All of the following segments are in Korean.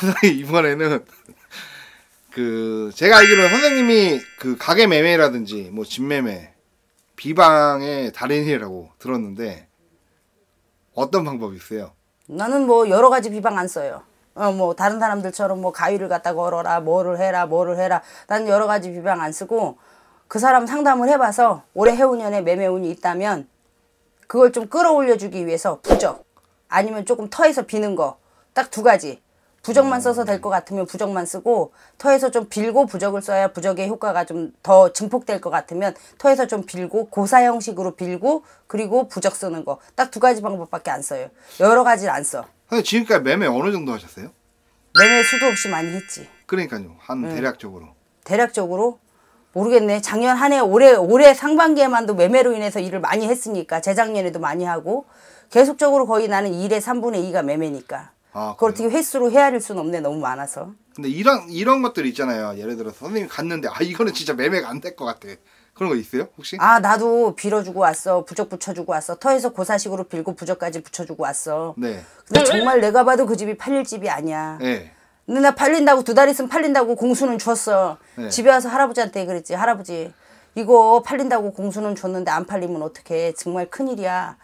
이번에는 그 제가 알기로는 선생님이 그 가게 매매라든지 뭐 집매매 비방의 달인이라고 들었는데 어떤 방법이 있어요? 나는 뭐 여러 가지 비방 안 써요. 어 뭐 다른 사람들처럼 뭐 가위를 갖다 걸어라 뭐를 해라 뭐를 해라 난 여러 가지 비방 안 쓰고 그 사람 상담을 해봐서 올해 해운년에 매매운이 있다면 그걸 좀 끌어올려주기 위해서 부적 아니면 조금 터에서 비는 거 딱 두 가지 부적만 써서 될 것 같으면 부적만 쓰고 터에서 좀 빌고 부적을 써야 부적의 효과가 좀 더 증폭될 것 같으면 터에서 좀 빌고 고사 형식으로 빌고 그리고 부적 쓰는 거 딱 두 가지 방법밖에 안 써요. 여러 가지를 안 써. 근데 지금까지 매매 어느 정도 하셨어요? 매매 수도 없이 많이 했지. 그러니까요. 한 응. 음. 대략적으로. 대략적으로 모르겠네. 작년 한 해 올해 올해 상반기에만도 매매로 인해서 일을 많이 했으니까 재작년에도 많이 하고 계속적으로 거의 나는 일의 삼분의이가 매매니까. 아, 그걸 어떻게 횟수로 헤아릴 수는 없네 너무 많아서. 근데 이런 이런 것들 있잖아요. 예를 들어서 선생님이 갔는데 아 이거는 진짜 매매가 안 될 것 같아. 그런 거 있어요 혹시? 아 나도 빌어주고 왔어 부적 붙여주고 왔어 터에서 고사식으로 빌고 부적까지 붙여주고 왔어. 네. 근데 정말 내가 봐도 그 집이 팔릴 집이 아니야. 네. 근데 나 팔린다고 두 달 있으면 팔린다고 공수는 줬어. 네. 집에 와서 할아버지한테 그랬지 할아버지 이거 팔린다고 공수는 줬는데 안 팔리면 어떡해 정말 큰일이야.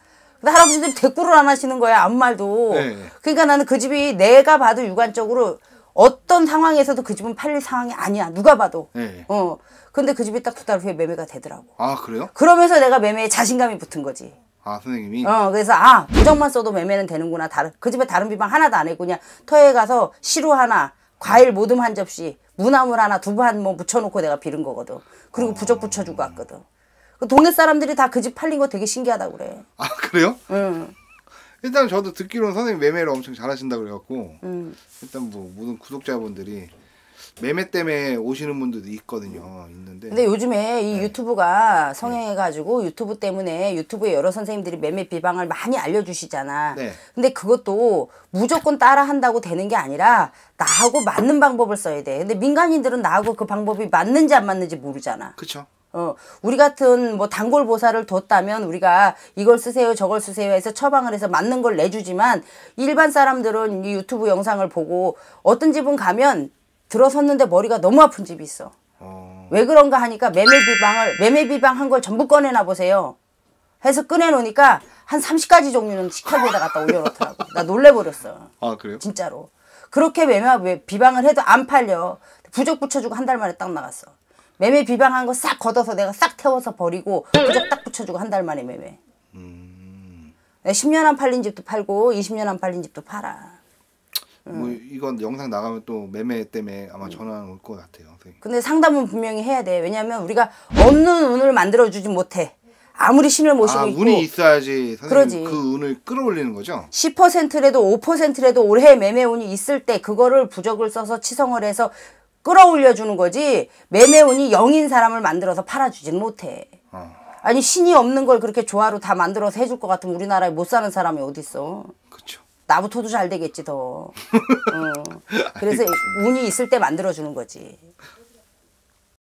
근데 그 할아버지들이 대꾸를 안 하시는 거야 아무 말도. 네. 그러니까 나는 그 집이 내가 봐도 유관적으로 어떤 상황에서도 그 집은 팔릴 상황이 아니야 누가 봐도. 네. 어. 근데 그 집이 딱 두 달 후에 매매가 되더라고. 아 그래요? 그러면서 내가 매매에 자신감이 붙은 거지. 아 선생님이? 어 그래서 아 부정만 써도 매매는 되는구나. 다른 그 집에 다른 비방 하나도 안했구그 터에 가서 시루 하나, 과일 모듬 한 접시, 무나물 하나, 두부 한뭐 묻혀놓고 내가 빌은 거거든. 그리고 아. 부적 붙여주고 왔거든 그 동네 사람들이 다 그 집 팔린 거 되게 신기하다고 그래. 아 그래요? 응. 일단 저도 듣기로는 선생님 매매를 엄청 잘하신다 그래갖고 응. 일단 뭐 모든 구독자분들이 매매 때문에 오시는 분들도 있거든요. 있는데. 근데 요즘에 이 네. 유튜브가 네. 성행해가지고 네. 유튜브 때문에 유튜브에 여러 선생님들이 매매 비방을 많이 알려주시잖아. 네. 근데 그것도 무조건 따라한다고 되는 게 아니라 나하고 맞는 방법을 써야 돼. 근데 민간인들은 나하고 그 방법이 맞는지 안 맞는지 모르잖아. 그렇죠. 어, 우리 같은 뭐 단골 보살을 뒀다면 우리가 이걸 쓰세요 저걸 쓰세요 해서 처방을 해서 맞는 걸 내주지만 일반 사람들은 이 유튜브 영상을 보고 어떤 집은 가면 들어섰는데 머리가 너무 아픈 집이 있어. 어... 왜 그런가 하니까 매매 비방을 매매 비방한 걸 전부 꺼내놔 보세요. 해서 꺼내놓으니까 한 30가지 종류는 시켜보다 갖다 올려놓더라고. 나 놀래버렸어. 아 그래요? 진짜로. 그렇게 매매 비방을 해도 안 팔려. 부적 붙여주고 한 달 만에 딱 나갔어. 매매 비방한 거 싹 걷어서 내가 싹 태워서 버리고 부적 딱 붙여주고 한 달 만에 매매. 음. 10년 안 팔린 집도 팔고 20년 안 팔린 집도 팔아. 음. 뭐 이건 영상 나가면 또 매매 때문에 아마 음. 전화 올 것 같아요. 선생님. 근데 상담은 분명히 해야 돼. 왜냐하면 우리가 없는 운을 만들어주지 못해. 아무리 신을 모시고 아, 있고 운이 있어야지 그러지. 그 운을 끌어올리는 거죠. 10%라도 5%라도 올해 매매 운이 있을 때 그거를 부적을 써서 치성을 해서 끌어올려주는 거지 매매운이 영인 사람을 만들어서 팔아주진 못해. 어. 아니 신이 없는 걸 그렇게 조화로 다 만들어서 해줄 것 같으면 우리나라에 못 사는 사람이 어딨어. 그렇죠. 나부터도 잘 되겠지 더. 어. 그래서 운이 있을 때 만들어주는 거지.